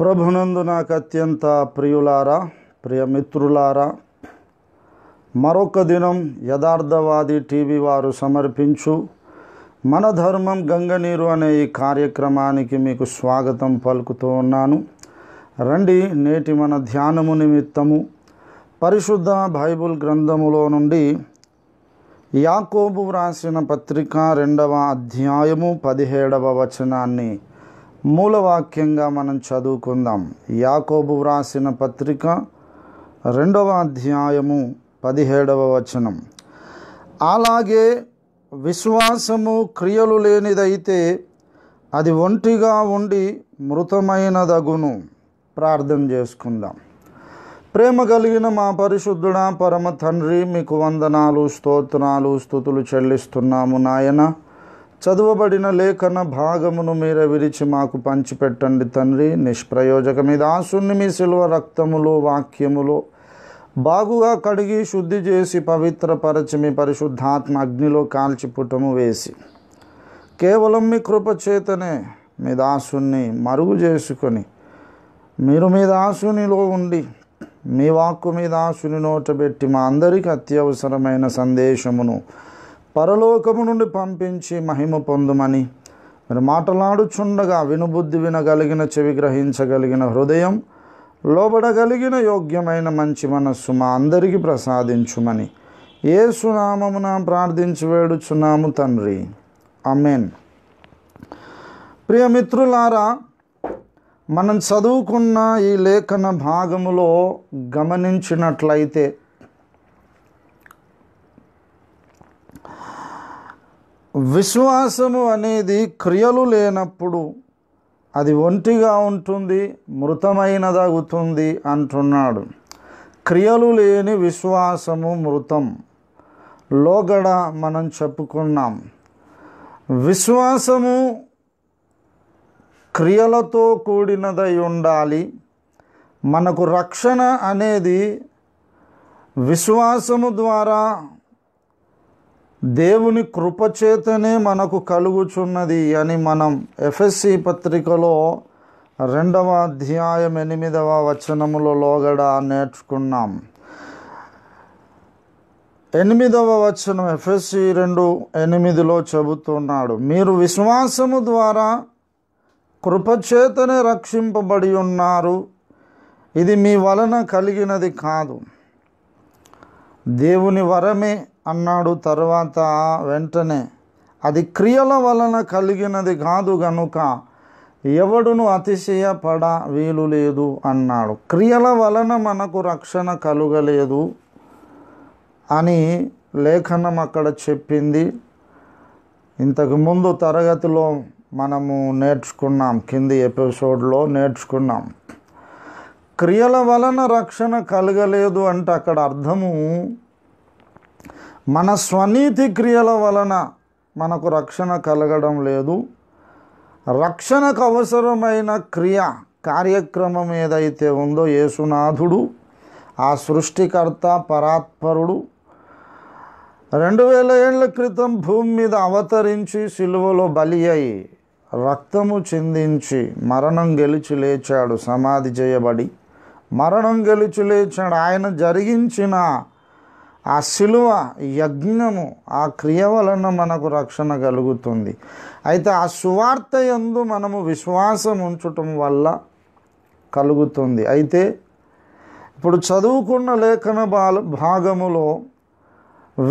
ప్రభునందు నాకు అత్యంత ప్రియులారా ప్రియమిత్రులారా మరొక దినం యథార్థవాది టీవీ వారు సమర్పించు మన ధర్మం గంగనీరు అనే ఈ కార్యక్రమానికి మీకు స్వాగతం పలుకుతూ ఉన్నాను రండి నేటి మన ధ్యానము నిమిత్తము పరిశుద్ధ బైబుల్ గ్రంథములో నుండి యాకోబు వ్రాసిన పత్రిక రెండవ అధ్యాయము పదిహేడవ వచనాన్ని మూలవాక్యంగా మనం చదువుకుందాం యాకోబు వ్రాసిన పత్రిక రెండవ అధ్యాయము పదిహేడవ వచనం అలాగే విశ్వాసము క్రియలు లేనిదైతే అది ఒంటిగా ఉండి మృతమైనదగును ప్రార్థన చేసుకుందాం ప్రేమ కలిగిన మా పరిశుద్ధుడ పరమ తండ్రి మీకు వందనాలు స్తోత్రాలు స్థుతులు చెల్లిస్తున్నాము నాయనా చదువబడిన లేఖన భాగమును మీరు విరిచి మాకు పంచిపెట్టండి తండ్రి నిష్ప్రయోజక మీ దాసుని మీ శిల్వ రక్తములో వాక్యములో బాగుగా కడిగి శుద్ధి చేసి పవిత్ర మీ పరిశుద్ధాత్మ అగ్నిలో కాల్చిపుటము వేసి కేవలం మీ కృపచేతనే మీ దాసుని మరుగు చేసుకొని మీరు మీ దాసునిలో ఉండి మీ వాక్కు మీ దాసుని నోటబెట్టి మా అందరికీ అత్యవసరమైన సందేశమును పరలోకము నుండి పంపించి మహిమ పొందుమని మరి మాటలాడుచుండగా వినుబుద్ధి వినగలిగిన చెవి గ్రహించగలిగిన హృదయం లోబడగలిగిన యోగ్యమైన మంచి మనస్సు మా అందరికీ ప్రసాదించుమని ఏ సునామమున ప్రార్థించి వేడుచున్నాము తండ్రి అమెన్ ప్రియమిత్రులారా మనం చదువుకున్న ఈ లేఖన భాగములో గమనించినట్లయితే విశ్వాసము అనేది క్రియలు లేనప్పుడు అది ఒంటిగా ఉంటుంది మృతమైనదగుతుంది అంటున్నాడు క్రియలు లేని విశ్వాసము మృతం లోగడ మనం చెప్పుకున్నాం విశ్వాసము క్రియలతో కూడినదై ఉండాలి మనకు రక్షణ అనేది విశ్వాసము ద్వారా దేవుని కృపచేతనే మనకు కలుగుచున్నది అని మనం ఎఫ్ఎస్సి పత్రికలో రెండవ అధ్యాయం ఎనిమిదవ వచనములో లోగడ నేర్చుకున్నాం ఎనిమిదవ వచనం ఎఫ్ఎస్సి రెండు ఎనిమిదిలో చెబుతున్నాడు మీరు విశ్వాసము ద్వారా కృపచేతనే రక్షింపబడి ఉన్నారు ఇది మీ వలన కలిగినది కాదు దేవుని వరమే అన్నాడు తర్వాత వెంటనే అది క్రియల వలన కలిగినది కాదు గనుక ఎవడును అతిశయపడ వీలు లేదు అన్నాడు క్రియల వలన మనకు రక్షణ కలుగలేదు అని లేఖనం అక్కడ చెప్పింది ఇంతకు ముందు తరగతిలో మనము నేర్చుకున్నాం కింది ఎపిసోడ్లో నేర్చుకున్నాం క్రియల వలన రక్షణ కలగలేదు అంటే అక్కడ అర్థము మన స్వనీతి క్రియల వలన మనకు రక్షణ కలగడం లేదు రక్షణకు అవసరమైన క్రియ కార్యక్రమం ఏదైతే ఉందో యేసునాథుడు ఆ సృష్టికర్త పరాత్పరుడు రెండు వేల ఏళ్ల క్రితం భూమి మీద అవతరించి సిలువలో బలి అయి రక్తము చెందించి మరణం గెలిచి లేచాడు సమాధి చేయబడి మరణం గెలిచి లేచాడు ఆయన జరిగించిన ఆ శిలువ యజ్ఞము ఆ క్రియ వలన మనకు రక్షణ కలుగుతుంది అయితే ఆ సువార్త ఎందు మనము విశ్వాసం ఉంచటం వల్ల కలుగుతుంది అయితే ఇప్పుడు చదువుకున్న లేఖన భాగములో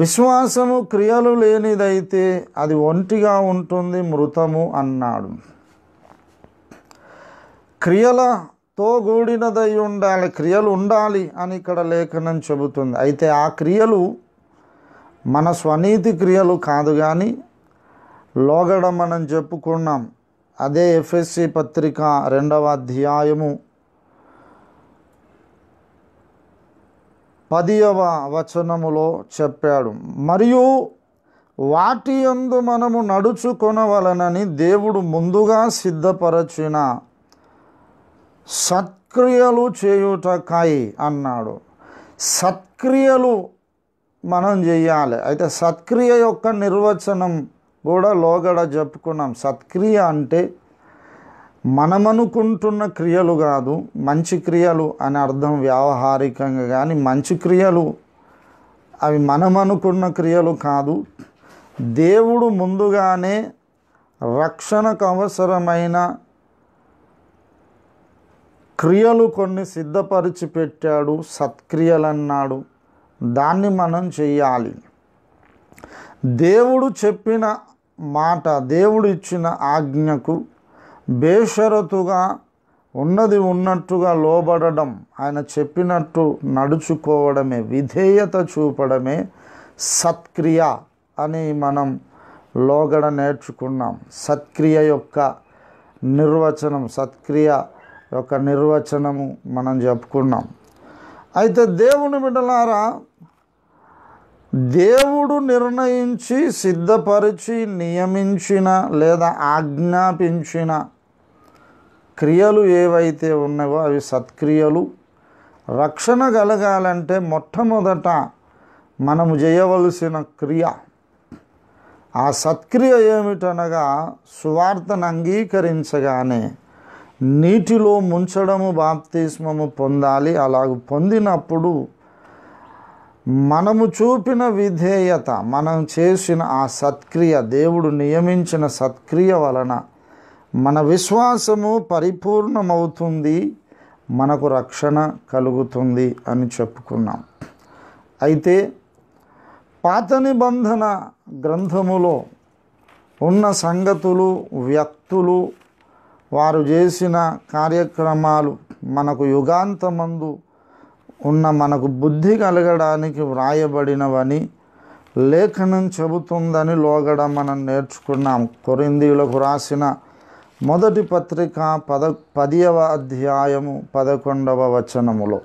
విశ్వాసము క్రియలు లేనిదైతే అది ఒంటిగా ఉంటుంది మృతము అన్నాడు క్రియల తో కూడినదై ఉండాలి క్రియలు ఉండాలి అని ఇక్కడ లేఖనం చెబుతుంది అయితే ఆ క్రియలు మన స్వనీతి క్రియలు కాదు కానీ లోగడ మనం చెప్పుకున్నాం అదే ఎఫ్ఎస్సి పత్రిక రెండవ అధ్యాయము పదియవ వచనములో చెప్పాడు మరియు వాటి యందు మనము నడుచుకొనవలనని దేవుడు ముందుగా సిద్ధపరచిన సత్క్రియలు చేయుటకాయి అన్నాడు సత్క్రియలు మనం చేయాలి అయితే సత్క్రియ యొక్క నిర్వచనం కూడా లోగడ చెప్పుకున్నాం సత్క్రియ అంటే మనమనుకుంటున్న క్రియలు కాదు మంచి క్రియలు అని అర్థం వ్యావహారికంగా కానీ మంచి క్రియలు అవి మనమనుకున్న క్రియలు కాదు దేవుడు ముందుగానే రక్షణకు అవసరమైన క్రియలు కొన్ని సిద్ధపరిచి పెట్టాడు సత్క్రియలన్నాడు దాన్ని మనం చెయ్యాలి దేవుడు చెప్పిన మాట దేవుడు ఇచ్చిన ఆజ్ఞకు బేషరతుగా ఉన్నది ఉన్నట్టుగా లోబడడం ఆయన చెప్పినట్టు నడుచుకోవడమే విధేయత చూపడమే సత్క్రియ అని మనం లోగడ నేర్చుకున్నాం సత్క్రియ యొక్క నిర్వచనం సత్క్రియ యొక్క నిర్వచనము మనం చెప్పుకున్నాం అయితే దేవుని బిడ్డలారా దేవుడు నిర్ణయించి సిద్ధపరిచి నియమించిన లేదా ఆజ్ఞాపించిన క్రియలు ఏవైతే ఉన్నాయో అవి సత్క్రియలు రక్షణ కలగాలంటే మొట్టమొదట మనము చేయవలసిన క్రియ ఆ సత్క్రియ ఏమిటనగా సువార్తను అంగీకరించగానే నీటిలో ముంచడము బాప్తిస్మము పొందాలి అలాగ పొందినప్పుడు మనము చూపిన విధేయత మనం చేసిన ఆ సత్క్రియ దేవుడు నియమించిన సత్క్రియ వలన మన విశ్వాసము పరిపూర్ణమవుతుంది మనకు రక్షణ కలుగుతుంది అని చెప్పుకున్నాం అయితే పాత నిబంధన గ్రంథములో ఉన్న సంగతులు వ్యక్తులు వారు చేసిన కార్యక్రమాలు మనకు యుగాంతమందు ఉన్న మనకు బుద్ధి కలగడానికి వ్రాయబడినవని లేఖనం చెబుతుందని లోగడ మనం నేర్చుకున్నాం కొరిందీలకు రాసిన మొదటి పత్రిక పద పదియవ అధ్యాయము పదకొండవ వచనములో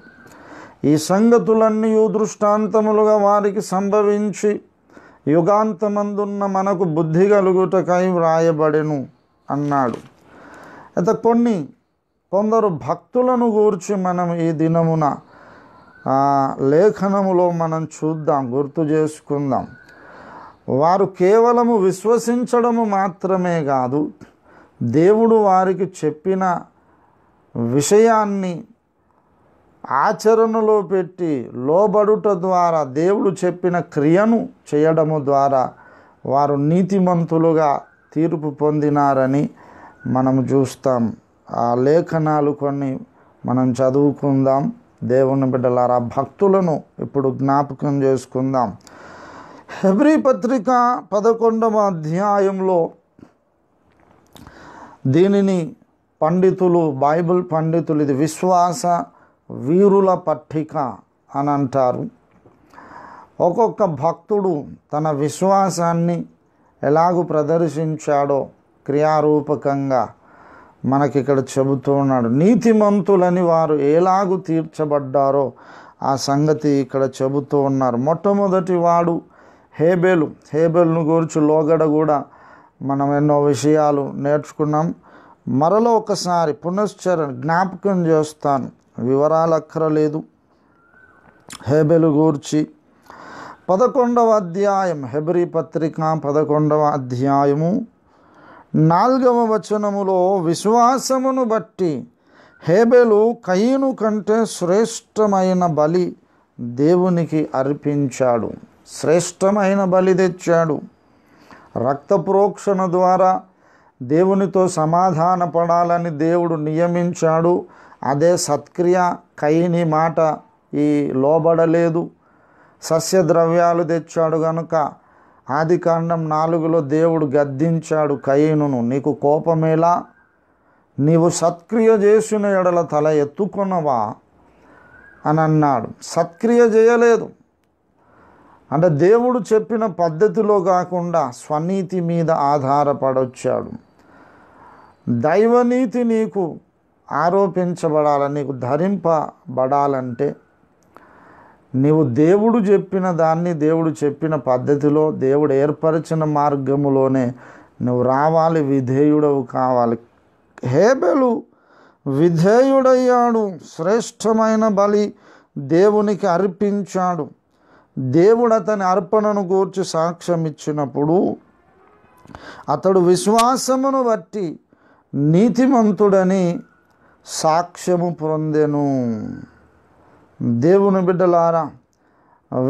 ఈ సంగతులన్నీ దృష్టాంతములుగా వారికి సంభవించి యుగాంతమందున్న మనకు బుద్ధి కలుగుటకై వ్రాయబడెను అన్నాడు అయితే కొన్ని కొందరు భక్తులను గూర్చి మనం ఈ దినమున లేఖనములో మనం చూద్దాం గుర్తు చేసుకుందాం వారు కేవలము విశ్వసించడము మాత్రమే కాదు దేవుడు వారికి చెప్పిన విషయాన్ని ఆచరణలో పెట్టి లోబడుట ద్వారా దేవుడు చెప్పిన క్రియను చేయడము ద్వారా వారు నీతిమంతులుగా తీర్పు పొందినారని మనము చూస్తాం ఆ లేఖనాలు కొన్ని మనం చదువుకుందాం దేవుని బిడ్డలారా భక్తులను ఇప్పుడు జ్ఞాపకం చేసుకుందాం హెబ్రి పత్రిక పదకొండవ అధ్యాయంలో దీనిని పండితులు బైబిల్ పండితులు ఇది విశ్వాస వీరుల పట్టిక అని అంటారు ఒక్కొక్క భక్తుడు తన విశ్వాసాన్ని ఎలాగూ ప్రదర్శించాడో క్రియారూపకంగా మనకి ఇక్కడ చెబుతూ ఉన్నాడు నీతిమంతులని వారు ఎలాగూ తీర్చబడ్డారో ఆ సంగతి ఇక్కడ చెబుతూ ఉన్నారు మొట్టమొదటి వాడు హేబెలు హేబెల్ను గురించి లోగడ కూడా మనం ఎన్నో విషయాలు నేర్చుకున్నాం మరలో ఒకసారి పునశ్చరణ జ్ఞాపకం చేస్తాను వివరాలు అక్కరలేదు హేబెలు గూర్చి పదకొండవ అధ్యాయం హెబ్రి పత్రిక పదకొండవ అధ్యాయము నాలుగవ వచనములో విశ్వాసమును బట్టి హేబెలు కయ్యను కంటే శ్రేష్టమైన బలి దేవునికి అర్పించాడు శ్రేష్టమైన బలి తెచ్చాడు రక్తప్రోక్షణ ద్వారా దేవునితో సమాధాన పడాలని దేవుడు నియమించాడు అదే సత్క్రియ కయ్యని మాట ఈ లోబడలేదు సస్యద్రవ్యాలు తెచ్చాడు కనుక ఆది కాండం నాలుగులో దేవుడు గద్దించాడు కయ్యను నీకు కోపమేలా నీవు సత్క్రియ చేసిన ఎడల తల ఎత్తుకొనవా అని అన్నాడు సత్క్రియ చేయలేదు అంటే దేవుడు చెప్పిన పద్ధతిలో కాకుండా స్వనీతి మీద ఆధారపడొచ్చాడు దైవనీతి నీకు ఆరోపించబడాలని నీకు ధరింపబడాలంటే నీవు దేవుడు చెప్పిన దాన్ని దేవుడు చెప్పిన పద్ధతిలో దేవుడు ఏర్పరిచిన మార్గములోనే నువ్వు రావాలి విధేయుడవు కావాలి హేబెలు విధేయుడయ్యాడు శ్రేష్టమైన బలి దేవునికి అర్పించాడు దేవుడు అతని అర్పణను గూర్చి సాక్ష్యం ఇచ్చినప్పుడు అతడు విశ్వాసమును బట్టి నీతిమంతుడని సాక్ష్యము పొందెను దేవుని బిడ్డలారా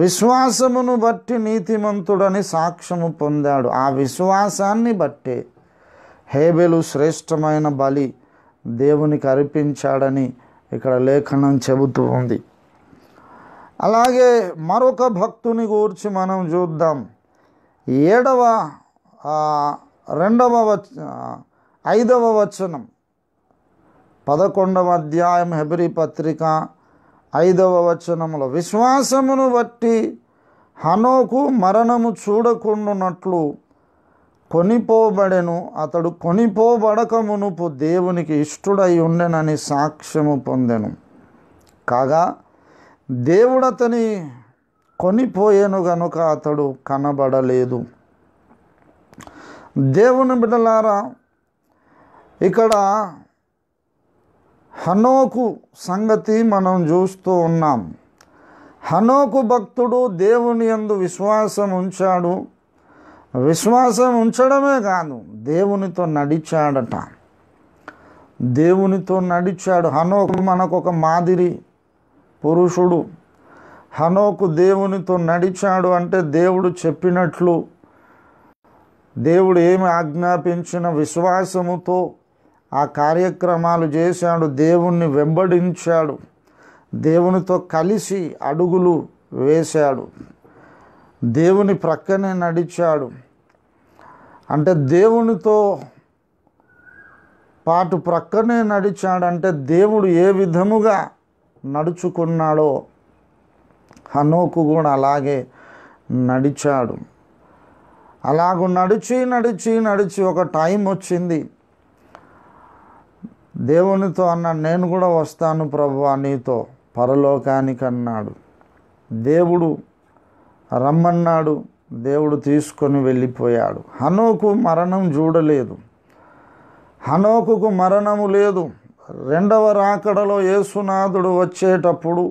విశ్వాసమును బట్టి నీతిమంతుడని సాక్ష్యము పొందాడు ఆ విశ్వాసాన్ని బట్టే హేబెలు శ్రేష్టమైన బలి దేవునికి అర్పించాడని ఇక్కడ లేఖనం చెబుతూ ఉంది అలాగే మరొక భక్తుని గూర్చి మనం చూద్దాం ఏడవ రెండవ వచ ఐదవ వచనం పదకొండవ అధ్యాయం హెబరి పత్రిక ఐదవ వచనంలో విశ్వాసమును బట్టి హనోకు మరణము చూడకుండునట్లు కొనిపోబడెను అతడు కొనిపోబడక మునుపు దేవునికి ఇష్టడై ఉండెనని సాక్ష్యము పొందెను కాగా దేవుడు అతని కొనిపోయేను గనుక అతడు కనబడలేదు దేవుని బిడ్డలారా ఇక్కడ హనోకు సంగతి మనం చూస్తూ ఉన్నాం హనోకు భక్తుడు దేవుని ఎందు విశ్వాసం ఉంచాడు విశ్వాసం ఉంచడమే కాదు దేవునితో నడిచాడట దేవునితో నడిచాడు హనోకు మనకు ఒక మాదిరి పురుషుడు హనోకు దేవునితో నడిచాడు అంటే దేవుడు చెప్పినట్లు దేవుడు ఏమి ఆజ్ఞాపించిన విశ్వాసముతో ఆ కార్యక్రమాలు చేశాడు దేవుణ్ణి వెంబడించాడు దేవునితో కలిసి అడుగులు వేశాడు దేవుని ప్రక్కనే నడిచాడు అంటే దేవునితో పాటు ప్రక్కనే నడిచాడంటే దేవుడు ఏ విధముగా నడుచుకున్నాడో హనోకు కూడా అలాగే నడిచాడు అలాగూ నడిచి నడిచి నడిచి ఒక టైం వచ్చింది దేవునితో అన్నాడు నేను కూడా వస్తాను ప్రభు నీతో పరలోకానికి అన్నాడు దేవుడు రమ్మన్నాడు దేవుడు తీసుకొని వెళ్ళిపోయాడు హనోకు మరణం చూడలేదు హనోకుకు మరణము లేదు రెండవ రాకడలో యేసునాథుడు వచ్చేటప్పుడు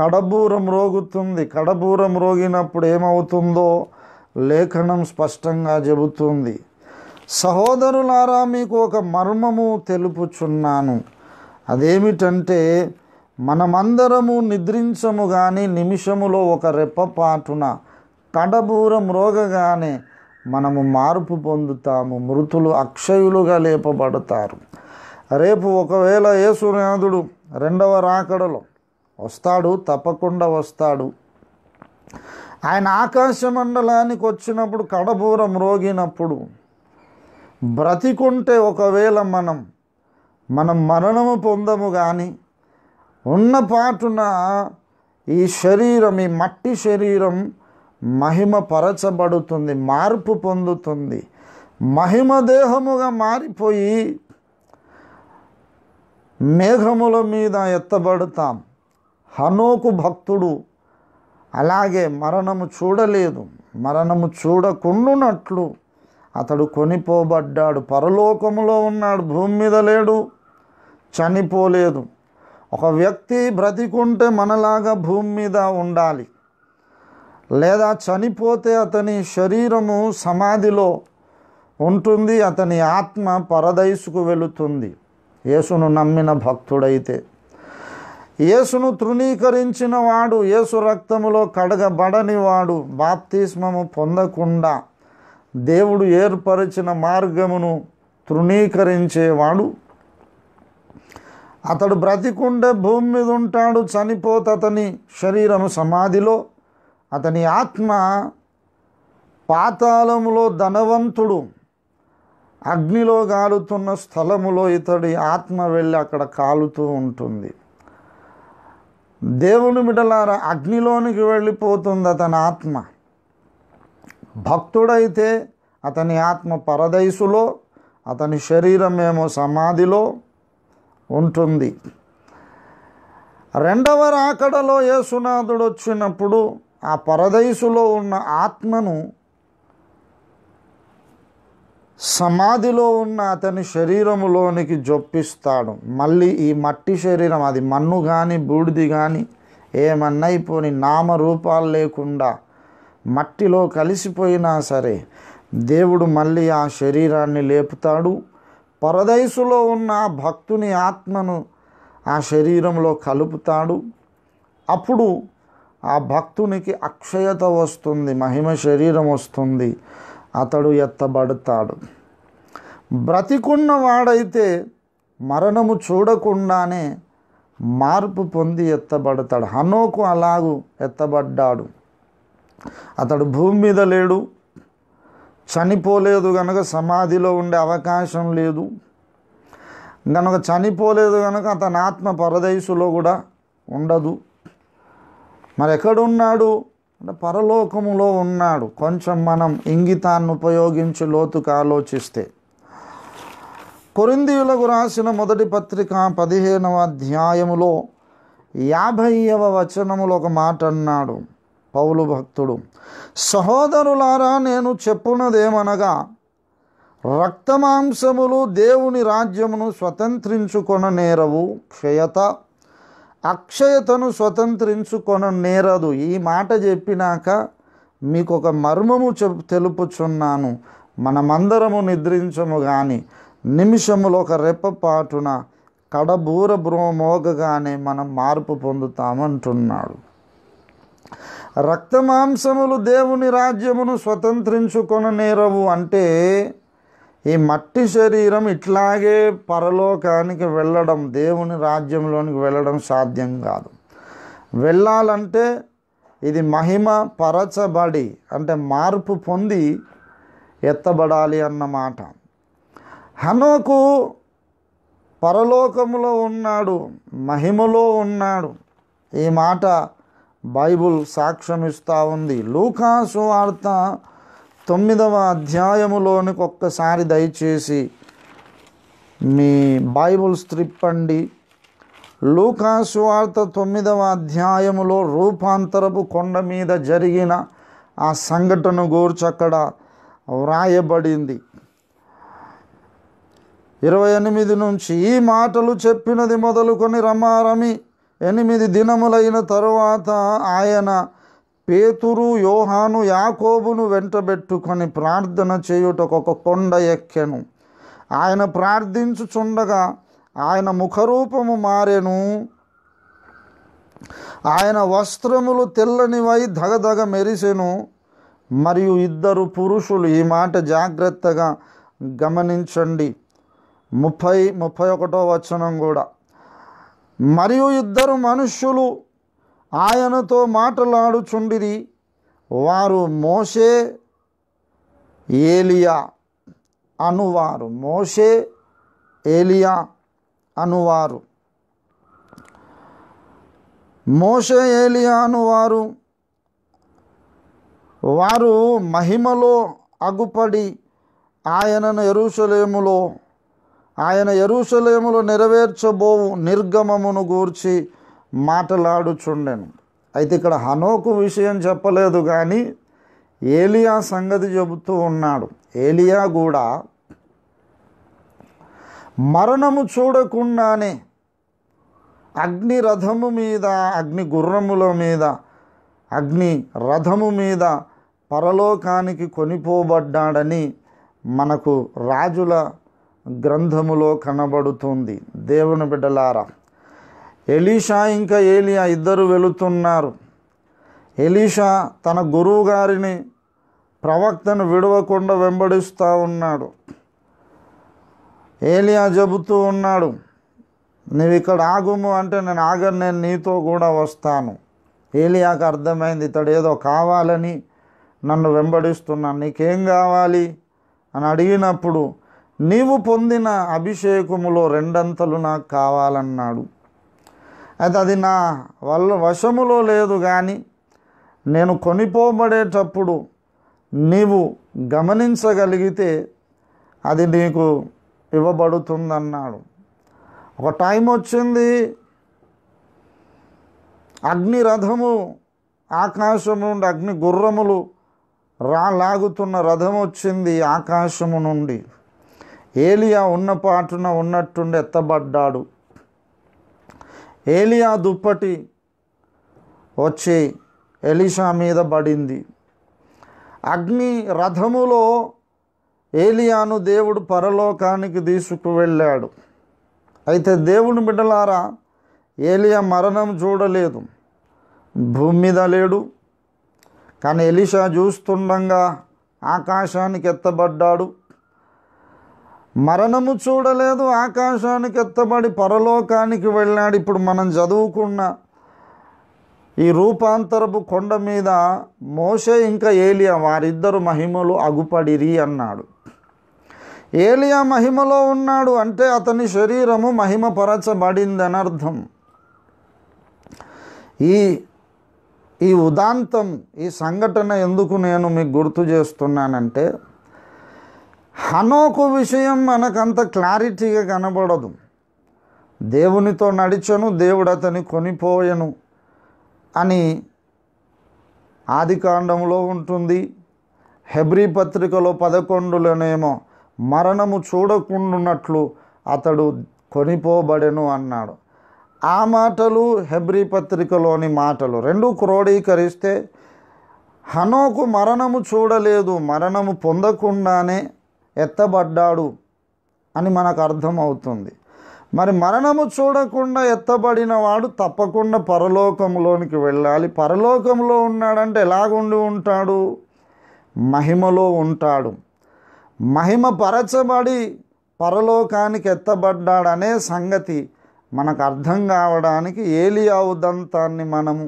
కడబూరం రోగుతుంది కడబూరం రోగినప్పుడు ఏమవుతుందో లేఖనం స్పష్టంగా చెబుతుంది సహోదరులారా మీకు ఒక మర్మము తెలుపుచున్నాను అదేమిటంటే మనమందరము నిద్రించము కానీ నిమిషములో ఒక రెప్పపాటున కడబూర మ్రోగగానే మనము మార్పు పొందుతాము మృతులు అక్షయులుగా లేపబడతారు రేపు ఒకవేళ యేసునాథుడు రెండవ రాకడలో వస్తాడు తప్పకుండా వస్తాడు ఆయన ఆకాశ మండలానికి వచ్చినప్పుడు కడబూర మ్రోగినప్పుడు బ్రతికుంటే ఒకవేళ మనం మనం మరణము పొందము కానీ ఉన్న పాటున ఈ శరీరం ఈ మట్టి శరీరం మహిమ పరచబడుతుంది మార్పు పొందుతుంది మహిమ దేహముగా మారిపోయి మేఘముల మీద ఎత్తబడతాం హనోకు భక్తుడు అలాగే మరణము చూడలేదు మరణము చూడకుండునట్లు అతడు కొనిపోబడ్డాడు పరలోకములో ఉన్నాడు భూమి మీద లేడు చనిపోలేదు ఒక వ్యక్తి బ్రతికుంటే మనలాగా భూమి మీద ఉండాలి లేదా చనిపోతే అతని శరీరము సమాధిలో ఉంటుంది అతని ఆత్మ పరదయసుకు వెళుతుంది యేసును నమ్మిన భక్తుడైతే యేసును తృణీకరించిన వాడు యేసు రక్తములో కడగబడని వాడు బాప్తిస్మము పొందకుండా దేవుడు ఏర్పరిచిన మార్గమును తృణీకరించేవాడు అతడు బ్రతికుండే భూమి మీద ఉంటాడు చనిపోత అతని శరీరము సమాధిలో అతని ఆత్మ పాతాళములో ధనవంతుడు అగ్నిలో కాలుతున్న స్థలములో ఇతడి ఆత్మ వెళ్ళి అక్కడ కాలుతూ ఉంటుంది దేవుని బిడలార అగ్నిలోనికి వెళ్ళిపోతుంది అతని ఆత్మ భక్తుడైతే అతని ఆత్మ పరదైసులో అతని శరీరం ఏమో సమాధిలో ఉంటుంది రెండవ రాకడలో యేసునాథుడు వచ్చినప్పుడు ఆ పరదైసులో ఉన్న ఆత్మను సమాధిలో ఉన్న అతని శరీరములోనికి జొప్పిస్తాడు మళ్ళీ ఈ మట్టి శరీరం అది మన్ను కానీ బూడిది కానీ ఏమన్నైపోని నామరూపాలు లేకుండా మట్టిలో కలిసిపోయినా సరే దేవుడు మళ్ళీ ఆ శరీరాన్ని లేపుతాడు పరదయసులో ఉన్న భక్తుని ఆత్మను ఆ శరీరంలో కలుపుతాడు అప్పుడు ఆ భక్తునికి అక్షయత వస్తుంది మహిమ శరీరం వస్తుంది అతడు ఎత్తబడతాడు బ్రతికున్న వాడైతే మరణము చూడకుండానే మార్పు పొంది ఎత్తబడతాడు హనోకు అలాగూ ఎత్తబడ్డాడు అతడు భూమి మీద లేడు చనిపోలేదు కనుక సమాధిలో ఉండే అవకాశం లేదు కనుక చనిపోలేదు కనుక అతని ఆత్మ పరదేశులో కూడా ఉండదు మరి ఎక్కడున్నాడు అంటే పరలోకములో ఉన్నాడు కొంచెం మనం ఇంగితాన్ని ఉపయోగించి లోతుకు ఆలోచిస్తే కొరిందీయులకు రాసిన మొదటి పత్రిక పదిహేనవ అధ్యాయములో యాభైవ వచనములో ఒక మాట అన్నాడు పౌలు భక్తుడు సహోదరులారా నేను చెప్పున్నదేమనగా రక్తమాంసములు దేవుని రాజ్యమును స్వతంత్రించుకొన నేరవు క్షయత అక్షయతను స్వతంత్రించుకొన నేరదు ఈ మాట చెప్పినాక మీకు ఒక మర్మము చెప్ తెలుపుచున్నాను మనమందరము నిద్రించము కానీ నిమిషములో ఒక రెప్పపాటున కడబూర బ్రోమోగగానే మనం మార్పు పొందుతామంటున్నాడు రక్తమాంసములు దేవుని రాజ్యమును స్వతంత్రించుకొన నేరవు అంటే ఈ మట్టి శరీరం ఇట్లాగే పరలోకానికి వెళ్ళడం దేవుని రాజ్యంలోనికి వెళ్ళడం సాధ్యం కాదు వెళ్ళాలంటే ఇది మహిమ పరచబడి అంటే మార్పు పొంది ఎత్తబడాలి అన్నమాట హనోకు పరలోకములో ఉన్నాడు మహిమలో ఉన్నాడు ఈ మాట బైబుల్ సాక్ష్యం ఇస్తూ ఉంది లూకాసు వార్త తొమ్మిదవ అధ్యాయములోనికి ఒక్కసారి దయచేసి మీ బైబుల్స్ స్త్రిప్పండి లూకాసు వార్త తొమ్మిదవ అధ్యాయములో రూపాంతరపు కొండ మీద జరిగిన ఆ సంఘటన గూర్చి అక్కడ వ్రాయబడింది ఇరవై ఎనిమిది నుంచి ఈ మాటలు చెప్పినది మొదలుకొని రమారమి ఎనిమిది దినములైన తరువాత ఆయన పేతురు యోహాను యాకోబును వెంటబెట్టుకొని ప్రార్థన చేయుటకు ఒక కొండ ఎక్కెను ఆయన ప్రార్థించుచుండగా ఆయన ముఖరూపము మారెను ఆయన వస్త్రములు తెల్లనివై ధగధగ మెరిసెను మరియు ఇద్దరు పురుషులు ఈ మాట జాగ్రత్తగా గమనించండి ముప్పై ముప్పై ఒకటో వచనం కూడా మరియు ఇద్దరు మనుష్యులు ఆయనతో మాట్లాడుచుండిరి వారు మోషే ఏలియా అనువారు మోషే ఏలియా అనువారు మోషే ఏలియా అనువారు వారు మహిమలో అగుపడి ఆయనను ఎరుసలేములో ఆయన ఎరుసలేములు నెరవేర్చబోవు నిర్గమమును గూర్చి మాటలాడుచుండెను అయితే ఇక్కడ హనోకు విషయం చెప్పలేదు కానీ ఏలియా సంగతి చెబుతూ ఉన్నాడు ఏలియా కూడా మరణము చూడకుండానే అగ్ని రథము మీద అగ్ని గుర్రముల మీద అగ్ని రథము మీద పరలోకానికి కొనిపోబడ్డాడని మనకు రాజుల గ్రంథములో కనబడుతుంది దేవుని బిడ్డలారా ఎలీషా ఇంకా ఏలియా ఇద్దరు వెళుతున్నారు ఎలీషా తన గురువు గారిని ప్రవక్తను విడవకుండా వెంబడిస్తూ ఉన్నాడు ఏలియా చెబుతూ ఉన్నాడు నువ్వు ఇక్కడ ఆగుము అంటే నేను ఆగను నేను నీతో కూడా వస్తాను ఏలియాకు అర్థమైంది ఇతడు ఏదో కావాలని నన్ను వెంబడిస్తున్నాను నీకేం కావాలి అని అడిగినప్పుడు నీవు పొందిన అభిషేకములో రెండంతలు నాకు కావాలన్నాడు అయితే అది నా వల్ల వశములో లేదు కానీ నేను కొనిపోబడేటప్పుడు నీవు గమనించగలిగితే అది నీకు ఇవ్వబడుతుందన్నాడు ఒక టైం వచ్చింది అగ్ని రథము ఆకాశము నుండి అగ్ని గుర్రములు రా లాగుతున్న రథం వచ్చింది ఆకాశము నుండి ఏలియా ఉన్న పాటున ఉన్నట్టుండి ఎత్తబడ్డాడు ఏలియా దుప్పటి వచ్చి ఎలిషా మీద పడింది అగ్ని రథములో ఏలియాను దేవుడు పరలోకానికి తీసుకువెళ్ళాడు అయితే దేవుని బిడ్డలారా ఏలియా మరణం చూడలేదు భూమి మీద లేడు కానీ ఎలిషా చూస్తుండగా ఆకాశానికి ఎత్తబడ్డాడు మరణము చూడలేదు ఆకాశానికి ఎత్తబడి పరలోకానికి వెళ్ళాడు ఇప్పుడు మనం చదువుకున్న ఈ రూపాంతరపు కొండ మీద మోషే ఇంకా ఏలియా వారిద్దరు మహిమలు అగుపడిరి అన్నాడు ఏలియా మహిమలో ఉన్నాడు అంటే అతని శరీరము మహిమపరచబడిందని అర్థం ఈ ఈ ఉదాంతం ఈ సంఘటన ఎందుకు నేను మీకు గుర్తు చేస్తున్నానంటే హనోకు విషయం మనకంత క్లారిటీగా కనబడదు దేవునితో నడిచను దేవుడు అతని కొనిపోయను అని ఆదికాండంలో ఉంటుంది హెబ్రి పత్రికలో పదకొండులోనేమో మరణము చూడకుండున్నట్లు అతడు కొనిపోబడెను అన్నాడు ఆ మాటలు హెబ్రి పత్రికలోని మాటలు రెండు క్రోడీకరిస్తే హనోకు మరణము చూడలేదు మరణము పొందకుండానే ఎత్తబడ్డాడు అని మనకు అర్థమవుతుంది మరి మరణము చూడకుండా ఎత్తబడిన వాడు తప్పకుండా పరలోకంలోనికి వెళ్ళాలి పరలోకంలో ఉన్నాడంటే ఎలాగుండి ఉంటాడు మహిమలో ఉంటాడు మహిమ పరచబడి పరలోకానికి ఎత్తబడ్డాడనే సంగతి మనకు అర్థం కావడానికి ఏలియా ఉదంతాన్ని మనము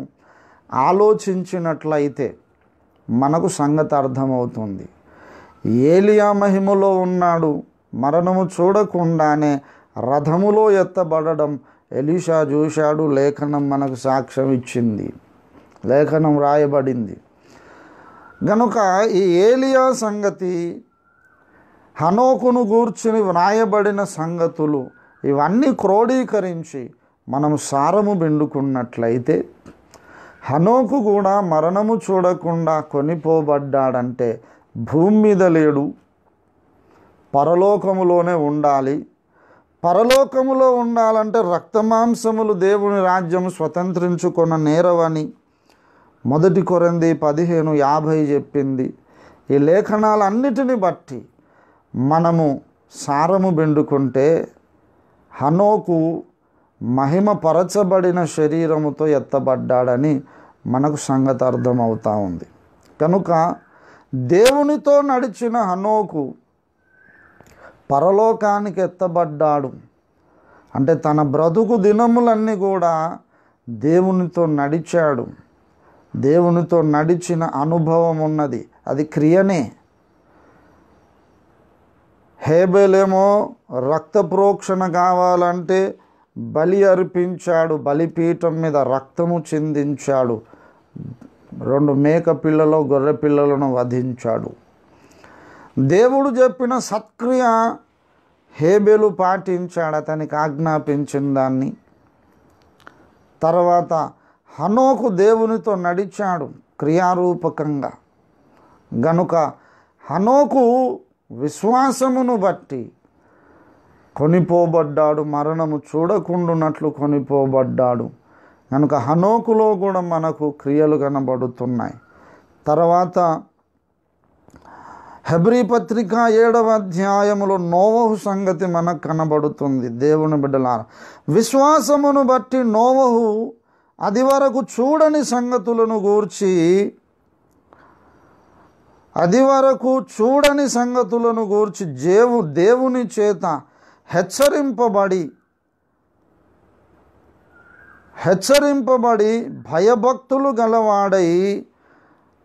ఆలోచించినట్లయితే మనకు సంగతి అర్థమవుతుంది ఏలియా మహిమలో ఉన్నాడు మరణము చూడకుండానే రథములో ఎత్తబడడం ఎలీషా చూశాడు లేఖనం మనకు సాక్ష్యం ఇచ్చింది లేఖనం రాయబడింది గనుక ఈ ఏలియా సంగతి హనోకును గూర్చిని వ్రాయబడిన సంగతులు ఇవన్నీ క్రోడీకరించి మనం సారము బిండుకున్నట్లయితే హనోకు కూడా మరణము చూడకుండా కొనిపోబడ్డాడంటే భూమి మీద లేడు పరలోకములోనే ఉండాలి పరలోకములో ఉండాలంటే రక్తమాంసములు దేవుని రాజ్యం స్వతంత్రించుకున్న నేరవని మొదటి కొరంది పదిహేను యాభై చెప్పింది ఈ లేఖనాలన్నిటిని బట్టి మనము సారము బెండుకుంటే హనోకు మహిమపరచబడిన శరీరముతో ఎత్తబడ్డాడని మనకు సంగతి అర్థమవుతా ఉంది కనుక దేవునితో నడిచిన హనోకు పరలోకానికి ఎత్తబడ్డాడు అంటే తన బ్రతుకు దినములన్నీ కూడా దేవునితో నడిచాడు దేవునితో నడిచిన అనుభవం ఉన్నది అది క్రియనే హేబేలేమో రక్త ప్రోక్షణ కావాలంటే బలి అర్పించాడు బలిపీఠం మీద రక్తము చిందించాడు రెండు మేక పిల్లలు గొర్రె పిల్లలను వధించాడు దేవుడు చెప్పిన సత్క్రియ హేబెలు పాటించాడు అతనికి ఆజ్ఞాపించిన దాన్ని తర్వాత హనోకు దేవునితో నడిచాడు క్రియారూపకంగా గనుక హనోకు విశ్వాసమును బట్టి కొనిపోబడ్డాడు మరణము చూడకుండునట్లు కొనిపోబడ్డాడు కనుక హనోకులో కూడా మనకు క్రియలు కనబడుతున్నాయి తర్వాత హెబ్రి పత్రిక ఏడవ అధ్యాయములో నోవహు సంగతి మనకు కనబడుతుంది దేవుని బిడ్డలార విశ్వాసమును బట్టి నోవహు అది వరకు చూడని సంగతులను గూర్చి అది వరకు చూడని సంగతులను గూర్చి దేవు దేవుని చేత హెచ్చరింపబడి హెచ్చరింపబడి భయభక్తులు గలవాడై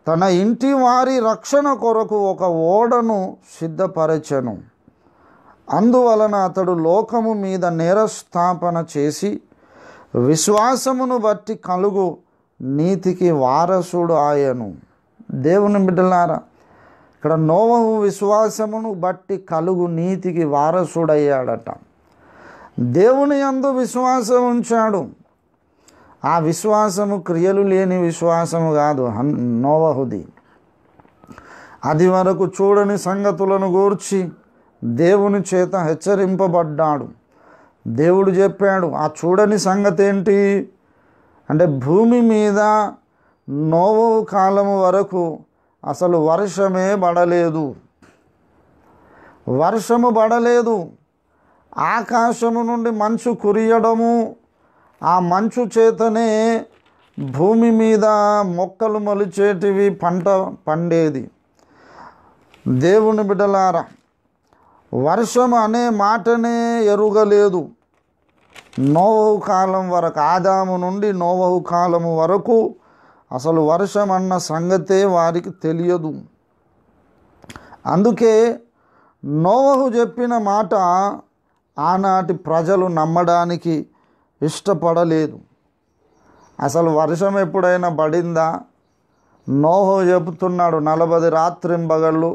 తన ఇంటి వారి రక్షణ కొరకు ఒక ఓడను సిద్ధపరచను అందువలన అతడు లోకము మీద నేరస్థాపన చేసి విశ్వాసమును బట్టి కలుగు నీతికి వారసుడు ఆయను దేవుని బిడ్డలారా ఇక్కడ నోవము విశ్వాసమును బట్టి కలుగు నీతికి వారసుడయ్యాడట దేవుని అందు విశ్వాసం ఉంచాడు ఆ విశ్వాసము క్రియలు లేని విశ్వాసము కాదు హన్ నోవహుది అది వరకు చూడని సంగతులను గూర్చి దేవుని చేత హెచ్చరింపబడ్డాడు దేవుడు చెప్పాడు ఆ చూడని సంగతి ఏంటి అంటే భూమి మీద నోవు కాలము వరకు అసలు వర్షమే పడలేదు వర్షము పడలేదు ఆకాశము నుండి మంచు కురియడము ఆ మంచు చేతనే భూమి మీద మొక్కలు మొలిచేటివి పంట పండేది దేవుని బిడలారా వర్షం అనే మాటనే ఎరుగలేదు నోవహు కాలం వరకు ఆదాము నుండి నోవహు కాలము వరకు అసలు వర్షం అన్న సంగతే వారికి తెలియదు అందుకే నోవహు చెప్పిన మాట ఆనాటి ప్రజలు నమ్మడానికి ఇష్టపడలేదు అసలు వర్షం ఎప్పుడైనా పడిందా నోహం చెబుతున్నాడు నలభై రాత్రింబగళ్ళు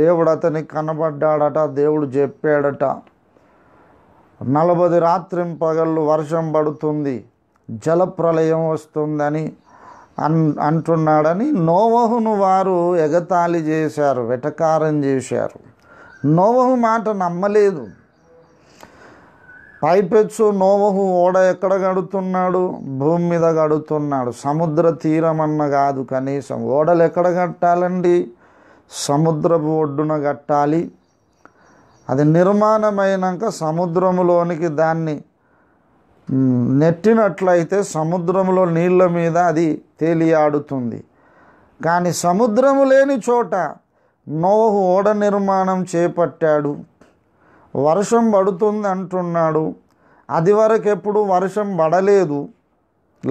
దేవుడు అతనికి కనబడ్డాడట దేవుడు చెప్పాడట నలభై రాత్రిం పగళ్ళు వర్షం పడుతుంది జలప్రలయం వస్తుందని అన్ అంటున్నాడని నోవహును వారు ఎగతాళి చేశారు వెటకారం చేశారు నోవహు మాట నమ్మలేదు పైపెచ్చు నోవహు ఓడ ఎక్కడ గడుతున్నాడు భూమి మీద గడుతున్నాడు సముద్ర తీరం అన్న కాదు కనీసం ఓడలు ఎక్కడ కట్టాలండి సముద్రపు ఒడ్డున కట్టాలి అది నిర్మాణమైనాక సముద్రములోనికి దాన్ని నెట్టినట్లయితే సముద్రంలో నీళ్ళ మీద అది తేలియాడుతుంది కానీ సముద్రము లేని చోట నోహు ఓడ నిర్మాణం చేపట్టాడు వర్షం పడుతుంది అంటున్నాడు అది వరకు ఎప్పుడు వర్షం పడలేదు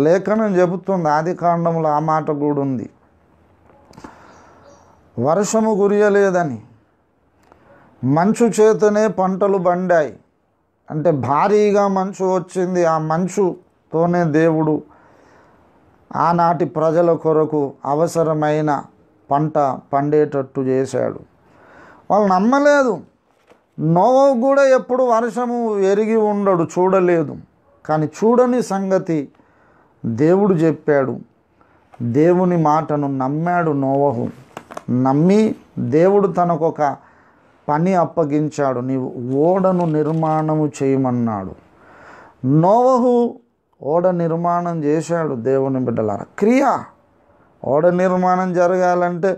లేఖనం చెబుతుంది ఆది కాండంలో ఆ మాట కూడా ఉంది వర్షము గురియలేదని మంచు చేతనే పంటలు పండాయి అంటే భారీగా మంచు వచ్చింది ఆ మంచుతోనే దేవుడు ఆనాటి ప్రజల కొరకు అవసరమైన పంట పండేటట్టు చేశాడు వాళ్ళు నమ్మలేదు నోవా కూడా ఎప్పుడు వర్షము ఎరిగి ఉండడు చూడలేదు కానీ చూడని సంగతి దేవుడు చెప్పాడు దేవుని మాటను నమ్మాడు నోవహు నమ్మి దేవుడు తనకొక పని అప్పగించాడు నీవు ఓడను నిర్మాణము చేయమన్నాడు నోవహు ఓడ నిర్మాణం చేశాడు దేవుని బిడ్డలారా క్రియ ఓడ నిర్మాణం జరగాలంటే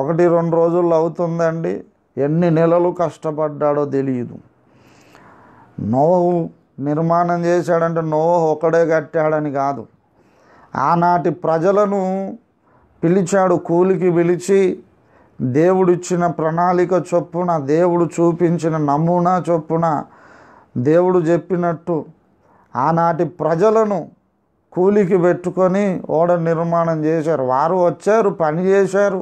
ఒకటి రెండు రోజుల్లో అవుతుందండి ఎన్ని నెలలు కష్టపడ్డాడో తెలియదు నోహు నిర్మాణం చేశాడంటే నోహు ఒకడే కట్టాడని కాదు ఆనాటి ప్రజలను పిలిచాడు కూలికి పిలిచి దేవుడిచ్చిన ప్రణాళిక చొప్పున దేవుడు చూపించిన నమూనా చొప్పున దేవుడు చెప్పినట్టు ఆనాటి ప్రజలను కూలికి పెట్టుకొని ఓడ నిర్మాణం చేశారు వారు వచ్చారు పని చేశారు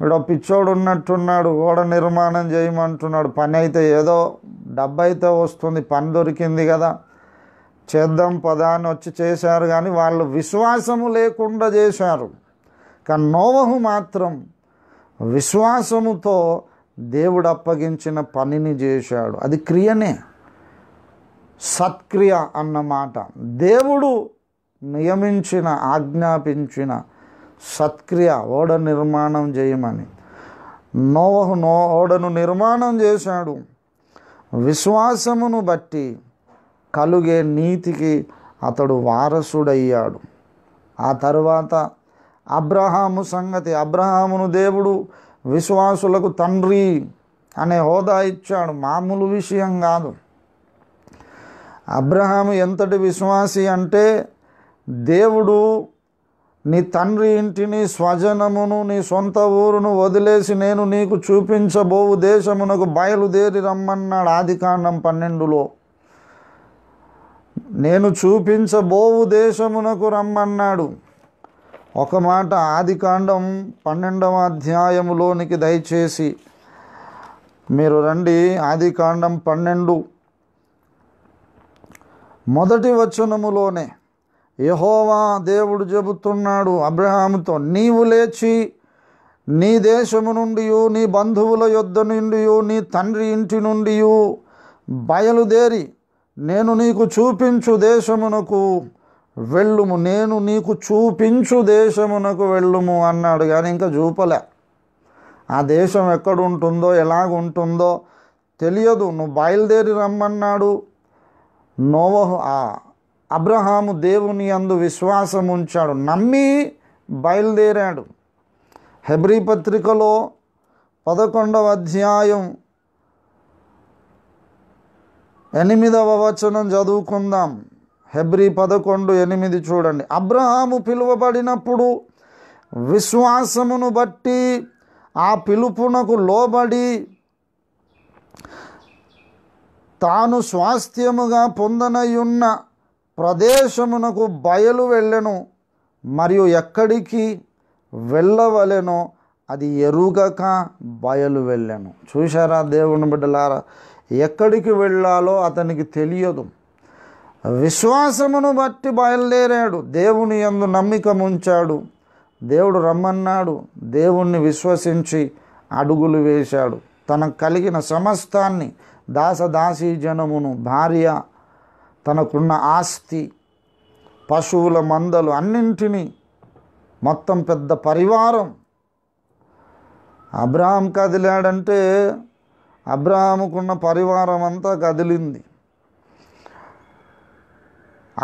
వీడు పిచ్చోడు ఉన్నట్టున్నాడు ఓడ నిర్మాణం చేయమంటున్నాడు పని అయితే ఏదో డబ్బు అయితే వస్తుంది పని దొరికింది కదా చేద్దాం పదా అని వచ్చి చేశారు కానీ వాళ్ళు విశ్వాసము లేకుండా చేశారు కానీ నోవహు మాత్రం విశ్వాసముతో దేవుడు అప్పగించిన పనిని చేశాడు అది క్రియనే సత్క్రియ అన్నమాట దేవుడు నియమించిన ఆజ్ఞాపించిన సత్క్రియ ఓడ నిర్మాణం చేయమని నోవహు నో ఓడను నిర్మాణం చేశాడు విశ్వాసమును బట్టి కలుగే నీతికి అతడు వారసుడయ్యాడు ఆ తర్వాత అబ్రహాము సంగతి అబ్రహామును దేవుడు విశ్వాసులకు తండ్రి అనే హోదా ఇచ్చాడు మామూలు విషయం కాదు అబ్రహాము ఎంతటి విశ్వాసి అంటే దేవుడు నీ తండ్రి ఇంటిని స్వజనమును నీ సొంత ఊరును వదిలేసి నేను నీకు చూపించబోవు దేశమునకు బయలుదేరి రమ్మన్నాడు ఆదికాండం పన్నెండులో నేను చూపించబోవు దేశమునకు రమ్మన్నాడు ఒక మాట ఆదికాండం పన్నెండవ అధ్యాయములోనికి దయచేసి మీరు రండి ఆదికాండం పన్నెండు మొదటి వచనములోనే యహోవా దేవుడు చెబుతున్నాడు అబ్రహాముతో నీవు లేచి నీ దేశము నుండి నీ బంధువుల యొద్ద నుండి నీ తండ్రి ఇంటి నుండి బయలుదేరి నేను నీకు చూపించు దేశమునకు వెళ్ళుము నేను నీకు చూపించు దేశమునకు వెళ్ళుము అన్నాడు కానీ ఇంకా చూపలే ఆ దేశం ఎక్కడుంటుందో ఎలాగుంటుందో తెలియదు నువ్వు బయలుదేరి రమ్మన్నాడు నోవహు అబ్రహాము దేవుని అందు విశ్వాసం ఉంచాడు నమ్మి బయలుదేరాడు హెబ్రి పత్రికలో పదకొండవ అధ్యాయం ఎనిమిదవ వచనం చదువుకుందాం హెబ్రి పదకొండు ఎనిమిది చూడండి అబ్రహాము పిలువబడినప్పుడు విశ్వాసమును బట్టి ఆ పిలుపునకు లోబడి తాను స్వాస్థ్యముగా పొందనయున్న ప్రదేశమునకు బయలు వెళ్ళెను మరియు ఎక్కడికి వెళ్ళవలెనో అది ఎరుగక బయలు వెళ్ళాను చూశారా దేవుని బిడ్డలారా ఎక్కడికి వెళ్ళాలో అతనికి తెలియదు విశ్వాసమును బట్టి బయలుదేరాడు దేవుని ఎందు నమ్మిక ఉంచాడు దేవుడు రమ్మన్నాడు దేవుణ్ణి విశ్వసించి అడుగులు వేశాడు తనకు కలిగిన సమస్తాన్ని దాసదాసీ జనమును భార్య తనకున్న ఆస్తి పశువుల మందలు అన్నింటినీ మొత్తం పెద్ద పరివారం అబ్రాహం కదిలాడంటే అబ్రహాముకున్న పరివారం అంతా కదిలింది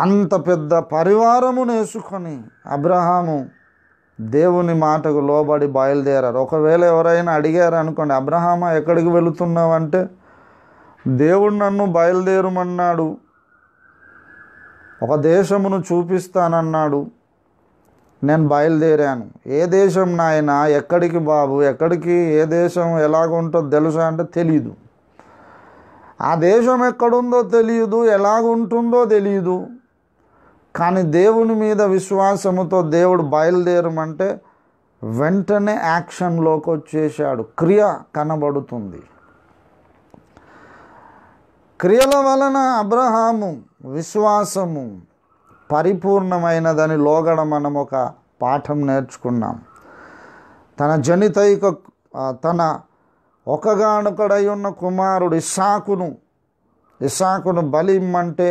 అంత పెద్ద పరివారము నేసుకొని అబ్రహాము దేవుని మాటకు లోబడి బయలుదేరారు ఒకవేళ ఎవరైనా అడిగారు అనుకోండి అబ్రహామా ఎక్కడికి వెళుతున్నావు అంటే దేవుడు నన్ను బయలుదేరమన్నాడు ఒక దేశమును చూపిస్తానన్నాడు నేను బయలుదేరాను ఏ దేశం నాయన ఎక్కడికి బాబు ఎక్కడికి ఏ దేశం ఎలాగుంటుందో తెలుసా అంటే తెలియదు ఆ దేశం ఎక్కడుందో తెలియదు ఎలాగుంటుందో తెలియదు కానీ దేవుని మీద విశ్వాసముతో దేవుడు బయలుదేరమంటే వెంటనే యాక్షన్లోకి వచ్చేసాడు క్రియ కనబడుతుంది క్రియల వలన అబ్రహాము విశ్వాసము పరిపూర్ణమైనదని లోగడ మనం ఒక పాఠం నేర్చుకున్నాం తన జనితైక తన ఒకగానుకడై ఉన్న కుమారుడు ఇస్సాకును ఇస్సాకును బలి ఇమ్మంటే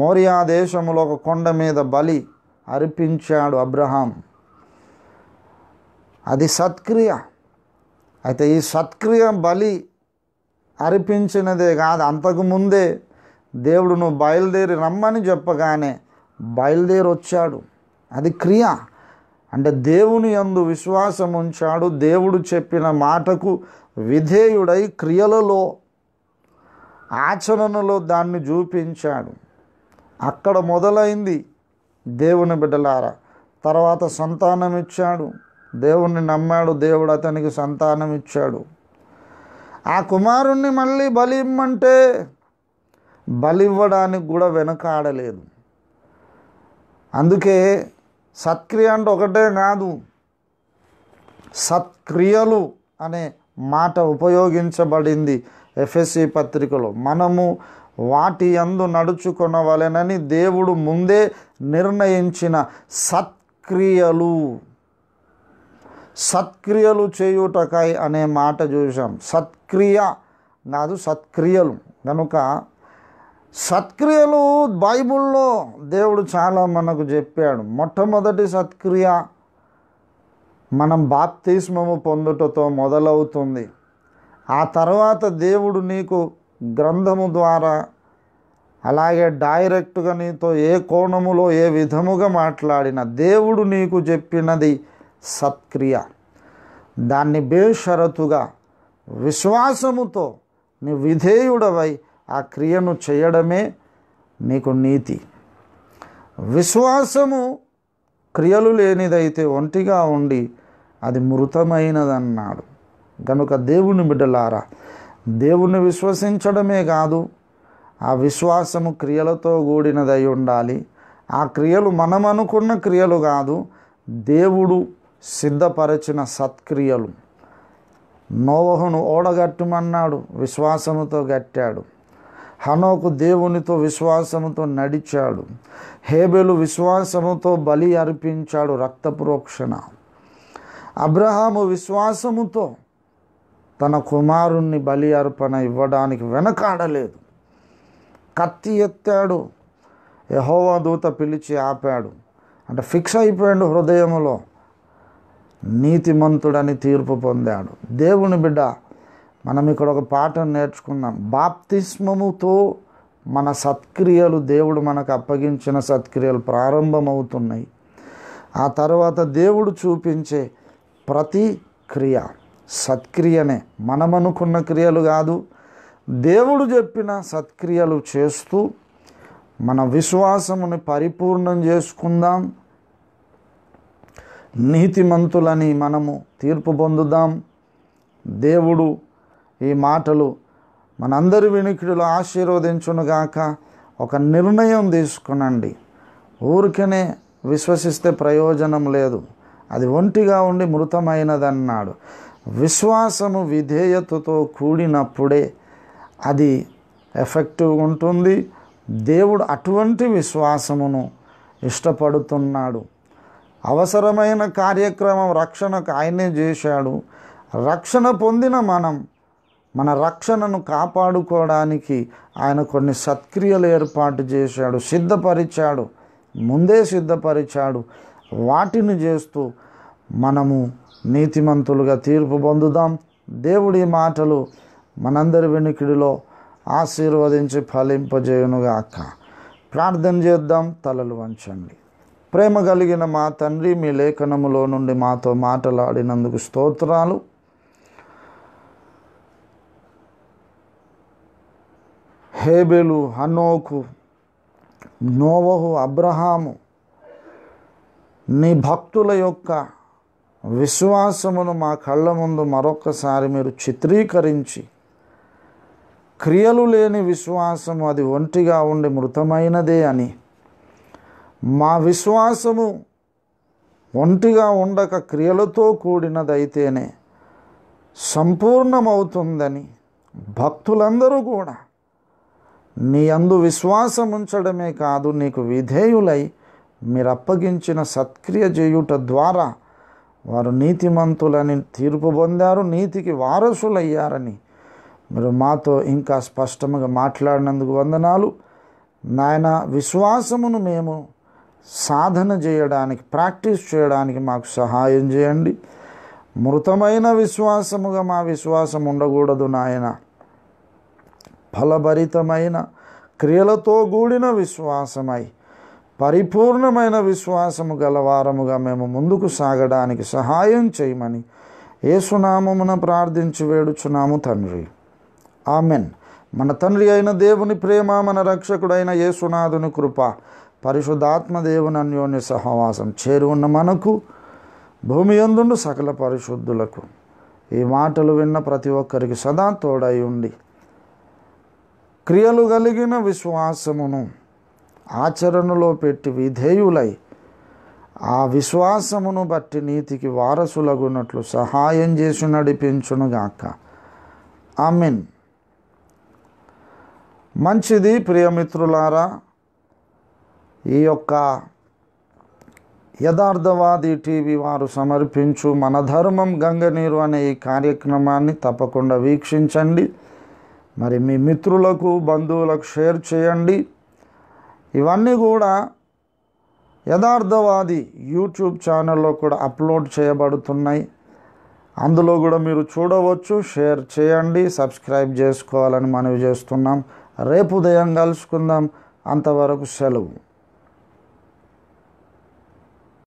మోరియా దేశంలో ఒక కొండ మీద బలి అర్పించాడు అబ్రహాం అది సత్క్రియ అయితే ఈ సత్క్రియ బలి అర్పించినదే కాదు అంతకుముందే దేవుడు నువ్వు బయలుదేరి రమ్మని చెప్పగానే బయలుదేరి వచ్చాడు అది క్రియ అంటే దేవుని అందు విశ్వాసం ఉంచాడు దేవుడు చెప్పిన మాటకు విధేయుడై క్రియలలో ఆచరణలో దాన్ని చూపించాడు అక్కడ మొదలైంది దేవుని బిడ్డలారా తర్వాత సంతానం ఇచ్చాడు దేవుణ్ణి నమ్మాడు దేవుడు అతనికి సంతానం ఇచ్చాడు ఆ కుమారుణ్ణి మళ్ళీ బలి ఇమ్మంటే బలివ్వడానికి కూడా వెనక ఆడలేదు అందుకే సత్క్రియ అంటే ఒకటే కాదు సత్క్రియలు అనే మాట ఉపయోగించబడింది ఎఫ్ఎస్సి పత్రికలో మనము వాటి అందు నడుచుకునవలెనని దేవుడు ముందే నిర్ణయించిన సత్క్రియలు సత్క్రియలు చేయుటకాయ్ అనే మాట చూసాం సత్క్రియ కాదు సత్క్రియలు కనుక సత్క్రియలు బైబుల్లో దేవుడు చాలా మనకు చెప్పాడు మొట్టమొదటి సత్క్రియ మనం బాప్తిస్మము పొందుటతో మొదలవుతుంది ఆ తర్వాత దేవుడు నీకు గ్రంథము ద్వారా అలాగే డైరెక్ట్గా నీతో ఏ కోణములో ఏ విధముగా మాట్లాడిన దేవుడు నీకు చెప్పినది సత్క్రియ దాన్ని బేషరతుగా విశ్వాసముతో నీ విధేయుడవై ఆ క్రియను చేయడమే నీకు నీతి విశ్వాసము క్రియలు లేనిదైతే ఒంటిగా ఉండి అది మృతమైనదన్నాడు కనుక దేవుని బిడ్డలారా దేవుణ్ణి విశ్వసించడమే కాదు ఆ విశ్వాసము క్రియలతో కూడినదై ఉండాలి ఆ క్రియలు మనం అనుకున్న క్రియలు కాదు దేవుడు సిద్ధపరచిన సత్క్రియలు నోవహును ఓడగట్టమన్నాడు విశ్వాసముతో గట్టాడు హనోకు దేవునితో విశ్వాసముతో నడిచాడు హేబెలు విశ్వాసముతో బలి అర్పించాడు రక్తప్రోక్షణ అబ్రహాము విశ్వాసముతో తన కుమారుణ్ణి బలి అర్పణ ఇవ్వడానికి వెనకాడలేదు కత్తి ఎత్తాడు యహోవా దూత పిలిచి ఆపాడు అంటే ఫిక్స్ అయిపోయాడు హృదయంలో నీతిమంతుడని తీర్పు పొందాడు దేవుని బిడ్డ మనం ఇక్కడ ఒక పాఠం నేర్చుకుందాం బాప్తిస్మముతో మన సత్క్రియలు దేవుడు మనకు అప్పగించిన సత్క్రియలు ప్రారంభమవుతున్నాయి ఆ తర్వాత దేవుడు చూపించే ప్రతి క్రియ సత్క్రియనే మనమనుకున్న క్రియలు కాదు దేవుడు చెప్పిన సత్క్రియలు చేస్తూ మన విశ్వాసముని పరిపూర్ణం చేసుకుందాం నీతిమంతులని మనము తీర్పు పొందుదాం దేవుడు ఈ మాటలు మనందరి వినికిడులు ఆశీర్వదించునుగాక ఒక నిర్ణయం తీసుకునండి ఊరికనే విశ్వసిస్తే ప్రయోజనం లేదు అది ఒంటిగా ఉండి మృతమైనదన్నాడు విశ్వాసము విధేయతతో కూడినప్పుడే అది ఎఫెక్టివ్గా ఉంటుంది దేవుడు అటువంటి విశ్వాసమును ఇష్టపడుతున్నాడు అవసరమైన కార్యక్రమం రక్షణకు ఆయనే చేశాడు రక్షణ పొందిన మనం మన రక్షణను కాపాడుకోవడానికి ఆయన కొన్ని సత్క్రియలు ఏర్పాటు చేశాడు సిద్ధపరిచాడు ముందే సిద్ధపరిచాడు వాటిని చేస్తూ మనము నీతిమంతులుగా తీర్పు పొందుదాం దేవుడి మాటలు మనందరి వెనుకిడిలో ఆశీర్వదించి ఫలింపజేయునుగాక ప్రార్థన చేద్దాం తలలు వంచండి ప్రేమ కలిగిన మా తండ్రి మీ లేఖనములో నుండి మాతో మాటలాడినందుకు స్తోత్రాలు హేబెలు హనోకు నోవహు అబ్రహాము నీ భక్తుల యొక్క విశ్వాసమును మా కళ్ళ ముందు మరొకసారి మీరు చిత్రీకరించి క్రియలు లేని విశ్వాసము అది ఒంటిగా ఉండి మృతమైనదే అని మా విశ్వాసము ఒంటిగా ఉండక క్రియలతో కూడినదైతేనే సంపూర్ణమవుతుందని భక్తులందరూ కూడా నీ అందు విశ్వాసం ఉంచడమే కాదు నీకు విధేయులై మీరు అప్పగించిన సత్క్రియ చేయుట ద్వారా వారు నీతిమంతులని తీర్పు పొందారు నీతికి వారసులయ్యారని మీరు మాతో ఇంకా స్పష్టంగా మాట్లాడినందుకు వందనాలు నాయన విశ్వాసమును మేము సాధన చేయడానికి ప్రాక్టీస్ చేయడానికి మాకు సహాయం చేయండి మృతమైన విశ్వాసముగా మా విశ్వాసం ఉండకూడదు నాయనా ఫలభరితమైన క్రియలతో కూడిన విశ్వాసమై పరిపూర్ణమైన విశ్వాసము గలవారముగా మేము ముందుకు సాగడానికి సహాయం చేయమని ఏసునామమున ప్రార్థించి వేడుచున్నాము తండ్రి ఆమెన్ మన తండ్రి అయిన దేవుని ప్రేమ మన రక్షకుడైన యేసునాథుని కృప పరిశుద్ధాత్మ దేవుని అన్యోన్య సహవాసం చేరువున్న మనకు భూమి ఎందుండు సకల పరిశుద్ధులకు ఈ మాటలు విన్న ప్రతి ఒక్కరికి సదా తోడై ఉండి క్రియలు కలిగిన విశ్వాసమును ఆచరణలో పెట్టి విధేయులై ఆ విశ్వాసమును బట్టి నీతికి వారసులగునట్లు సహాయం చేసి నడిపించునుగాక మీన్ మంచిది ప్రియమిత్రులారా ఈ యొక్క యథార్థవాది టీవీ వారు సమర్పించు మన ధర్మం గంగనీరు అనే ఈ కార్యక్రమాన్ని తప్పకుండా వీక్షించండి మరి మీ మిత్రులకు బంధువులకు షేర్ చేయండి ఇవన్నీ కూడా యథార్థవాది యూట్యూబ్ ఛానల్లో కూడా అప్లోడ్ చేయబడుతున్నాయి అందులో కూడా మీరు చూడవచ్చు షేర్ చేయండి సబ్స్క్రైబ్ చేసుకోవాలని మనవి చేస్తున్నాం రేపు ఉదయం కలుసుకుందాం అంతవరకు సెలవు